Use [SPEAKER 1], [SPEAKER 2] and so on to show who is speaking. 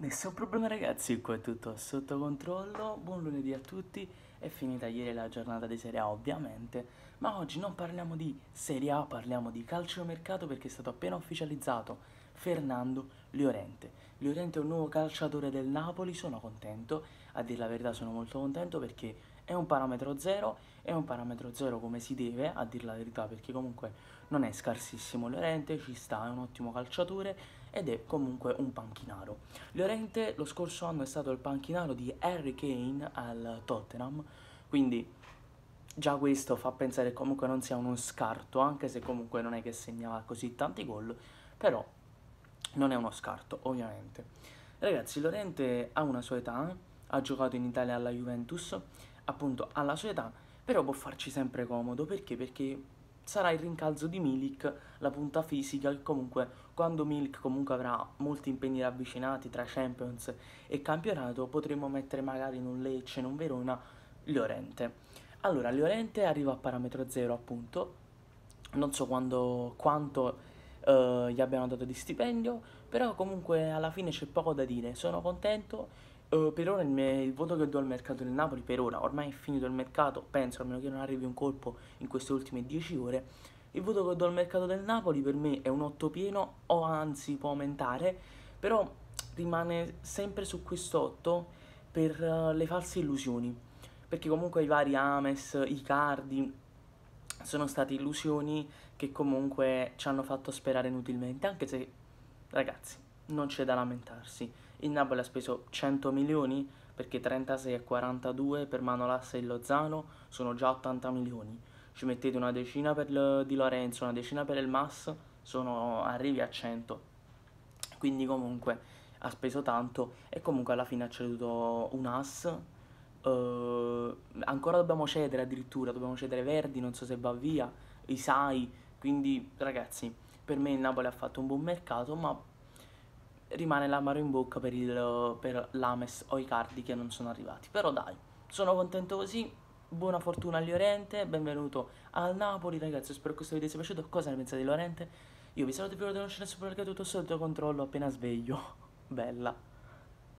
[SPEAKER 1] Nessun problema ragazzi, qua è tutto sotto controllo, buon lunedì a tutti, è finita ieri la giornata di Serie A ovviamente, ma oggi non parliamo di Serie A, parliamo di calciomercato perché è stato appena ufficializzato Fernando Liorente. Liorente è un nuovo calciatore del Napoli, sono contento, a dire la verità sono molto contento perché è un parametro zero, è un parametro zero come si deve, a dire la verità perché comunque non è scarsissimo Liorente, ci sta, è un ottimo calciatore, ed è comunque un panchinaro. Llorente lo scorso anno è stato il panchinaro di Harry Kane al Tottenham, quindi già questo fa pensare che comunque non sia uno scarto, anche se comunque non è che segnava così tanti gol, però non è uno scarto ovviamente. Ragazzi, Llorente ha una sua età, ha giocato in Italia alla Juventus, appunto alla sua età, però può farci sempre comodo, perché? Perché sarà il rincalzo di Milik, la punta fisica comunque quando Milik comunque avrà molti impegni ravvicinati tra Champions e campionato potremo mettere magari in un Lecce, in un Verona, Llorente. Allora, Llorente arriva a parametro zero appunto, non so quando, quanto eh, gli abbiano dato di stipendio, però comunque alla fine c'è poco da dire, sono contento Uh, per ora il, me- il, voto che do al mercato del Napoli, per ora, ormai è finito il mercato, penso, a meno che non arrivi un colpo in queste ultime 10 ore, il voto che do al mercato del Napoli per me è un 8 pieno o anzi può aumentare, però rimane sempre su quest'otto per uh, le false illusioni, perché comunque i vari Ames, i Cardi sono state illusioni che comunque ci hanno fatto sperare inutilmente, anche se ragazzi non c'è da lamentarsi. Il Napoli ha speso 100 milioni perché 36 e 42 per Manolassa e Lozano sono già 80 milioni. Ci mettete una decina per Di Lorenzo, una decina per il Mas, sono arrivi a 100. Quindi comunque ha speso tanto e comunque alla fine ha ceduto un As. Uh, ancora dobbiamo cedere addirittura, dobbiamo cedere Verdi, non so se va via, Isai. Quindi ragazzi, per me il Napoli ha fatto un buon mercato, ma rimane l'amaro in bocca per, il, per l'Ames o i cardi che non sono arrivati. Però dai, sono contento così, buona fortuna a Llorente, benvenuto al Napoli ragazzi, spero che questo video sia piaciuto, cosa ne pensate di Llorente? Io vi saluto più vi voglio conoscere il supermercato tutto sotto controllo appena sveglio, bella!